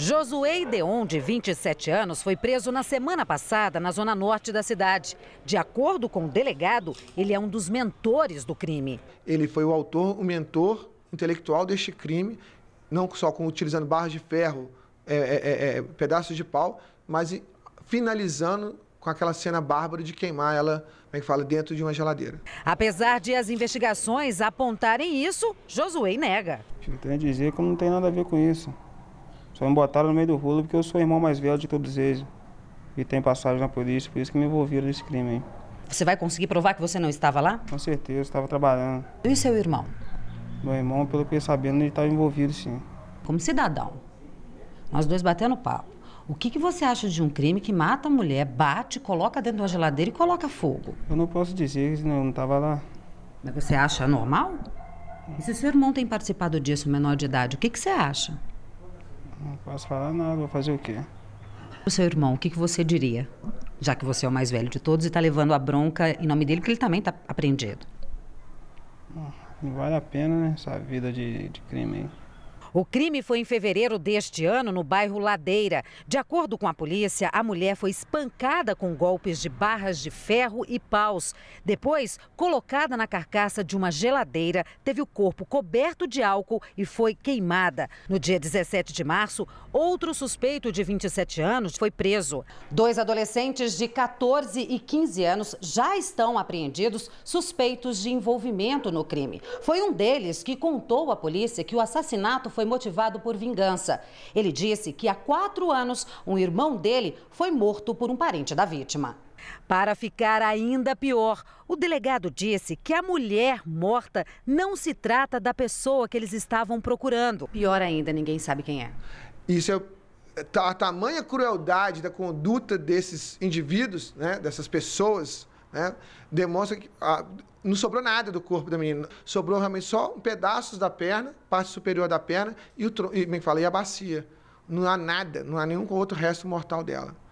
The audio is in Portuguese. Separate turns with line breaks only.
Josué Deon, de 27 anos, foi preso na semana passada na zona norte da cidade. De acordo com o delegado, ele é um dos mentores do crime.
Ele foi o autor, o mentor intelectual deste crime, não só com, utilizando barras de ferro, é, é, é, é pedaços de pau, mas finalizando com aquela cena bárbara de queimar ela, como é que fala, dentro de uma geladeira.
Apesar de as investigações apontarem isso, Josué nega.
Eu tenho a dizer que não tem nada a ver com isso. Só me botaram no meio do rolo porque eu sou o irmão mais velho de todos eles. E tem passagem na polícia, por isso que me envolveram nesse crime aí.
Você vai conseguir provar que você não estava lá? Com certeza, eu estava trabalhando. E seu irmão? Meu irmão, pelo que eu sabendo, ele estava envolvido sim. Como cidadão, nós dois batendo papo. O que, que você acha de um crime que mata a mulher, bate, coloca dentro de uma geladeira e coloca fogo? Eu não posso dizer que não estava lá. Mas você acha normal? E se seu irmão tem participado disso, menor de idade, o que, que você acha?
Não posso falar nada, vou fazer o quê? O seu irmão, o que,
que você diria? Já que você é o mais velho de todos e está levando a bronca em nome dele, porque ele também está apreendido.
Não vale a pena, né? Essa vida de, de crime aí.
O crime foi em fevereiro deste ano no bairro Ladeira. De acordo com a polícia, a mulher foi espancada com golpes de barras de ferro e paus. Depois, colocada na carcaça de uma geladeira, teve o corpo coberto de álcool e foi queimada. No dia 17 de março, outro suspeito de 27 anos foi preso. Dois adolescentes de 14 e 15 anos já estão apreendidos suspeitos de envolvimento no crime. Foi um deles que contou à polícia que o assassinato foi foi motivado por vingança. Ele disse que há quatro anos um irmão dele foi morto por um parente da vítima. Para ficar ainda pior, o delegado disse que a mulher morta não se trata da pessoa que eles estavam procurando. Pior ainda, ninguém sabe quem é.
Isso é tá, a tamanha crueldade da conduta desses indivíduos, né, dessas pessoas, né? Demonstra que ah, não sobrou nada do corpo da menina. Sobrou realmente só um pedaços da perna, parte superior da perna e, o, e, bem é e a bacia. Não há nada, não há nenhum outro resto mortal dela.